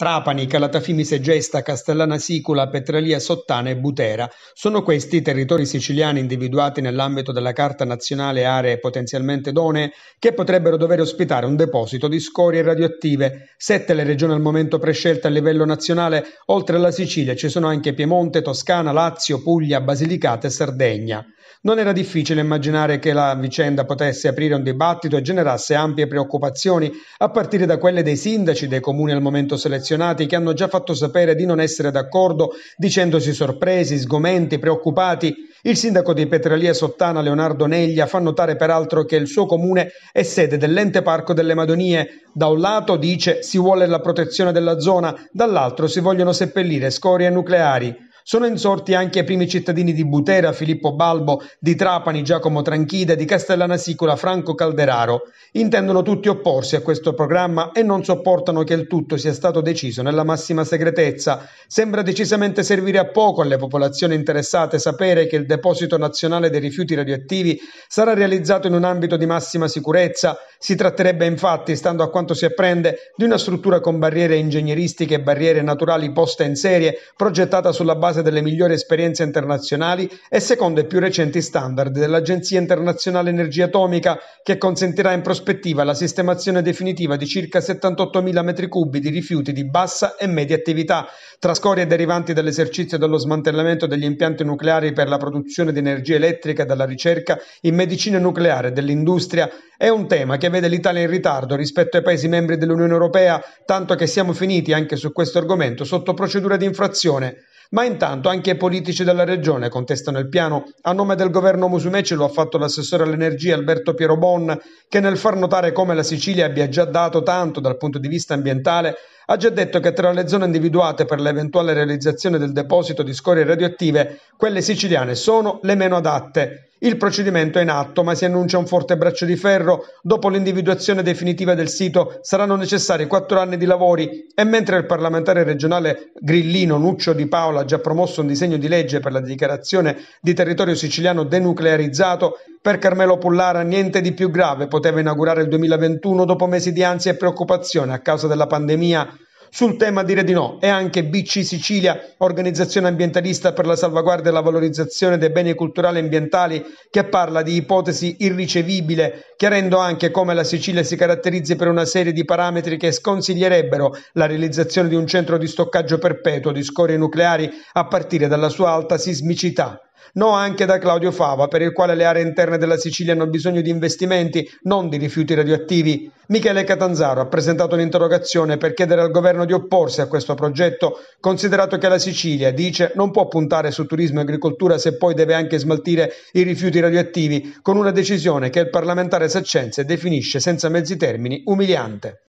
Trapani, Calatafimi, Segesta, Castellana Sicula, Petralia Sottana e Butera. Sono questi i territori siciliani individuati nell'ambito della Carta Nazionale Aree Potenzialmente Idonee che potrebbero dover ospitare un deposito di scorie radioattive. Sette le regioni al momento prescelte a livello nazionale, oltre alla Sicilia ci sono anche Piemonte, Toscana, Lazio, Puglia, Basilicata e Sardegna. Non era difficile immaginare che la vicenda potesse aprire un dibattito e generasse ampie preoccupazioni, a partire da quelle dei sindaci dei comuni al momento selezionati sanzionati che hanno già fatto sapere di non essere d'accordo, dicendosi sorpresi, sgomenti, preoccupati. Il sindaco di Petralia Sottana, Leonardo Neglia, fa notare peraltro che il suo comune è sede dell'ente parco delle Madonie. Da un lato dice si vuole la protezione della zona, dall'altro si vogliono seppellire scorie nucleari. Sono insorti anche i primi cittadini di Butera, Filippo Balbo, di Trapani, Giacomo Tranchida, di Castellana Sicola, Franco Calderaro. Intendono tutti opporsi a questo programma e non sopportano che il tutto sia stato deciso nella massima segretezza. Sembra decisamente servire a poco alle popolazioni interessate sapere che il deposito nazionale dei rifiuti radioattivi sarà realizzato in un ambito di massima sicurezza. Si tratterebbe infatti, stando a quanto si apprende, di una struttura con barriere ingegneristiche e barriere naturali poste in serie, progettata sulla base base delle migliori esperienze internazionali e secondo i più recenti standard dell'Agenzia internazionale energia atomica, che consentirà in prospettiva la sistemazione definitiva di circa 78.000 metri cubi di rifiuti di bassa e media attività, tra scorie derivanti dall'esercizio dello smantellamento degli impianti nucleari per la produzione di energia elettrica dalla ricerca in medicina nucleare e dell'industria, è un tema che vede l'Italia in ritardo rispetto ai Paesi membri dell'Unione Europea, tanto che siamo finiti anche su questo argomento sotto procedura di infrazione ma intanto anche i politici della regione contestano il piano. A nome del governo Musumeci lo ha fatto l'assessore all'energia Alberto Piero Bon, che nel far notare come la Sicilia abbia già dato tanto dal punto di vista ambientale, ha già detto che tra le zone individuate per l'eventuale realizzazione del deposito di scorie radioattive, quelle siciliane sono le meno adatte. Il procedimento è in atto, ma si annuncia un forte braccio di ferro. Dopo l'individuazione definitiva del sito saranno necessari quattro anni di lavori e mentre il parlamentare regionale grillino Nuccio Di Paola ha già promosso un disegno di legge per la dichiarazione di territorio siciliano denuclearizzato, per Carmelo Pullara niente di più grave poteva inaugurare il 2021 dopo mesi di ansia e preoccupazione a causa della pandemia sul tema dire di no e anche BC Sicilia, organizzazione ambientalista per la salvaguardia e la valorizzazione dei beni culturali e ambientali, che parla di ipotesi irricevibile, chiarendo anche come la Sicilia si caratterizzi per una serie di parametri che sconsiglierebbero la realizzazione di un centro di stoccaggio perpetuo di scorie nucleari a partire dalla sua alta sismicità. No anche da Claudio Fava, per il quale le aree interne della Sicilia hanno bisogno di investimenti, non di rifiuti radioattivi. Michele Catanzaro ha presentato un'interrogazione per chiedere al governo di opporsi a questo progetto, considerato che la Sicilia, dice, non può puntare su turismo e agricoltura se poi deve anche smaltire i rifiuti radioattivi, con una decisione che il parlamentare Saccenze definisce senza mezzi termini umiliante.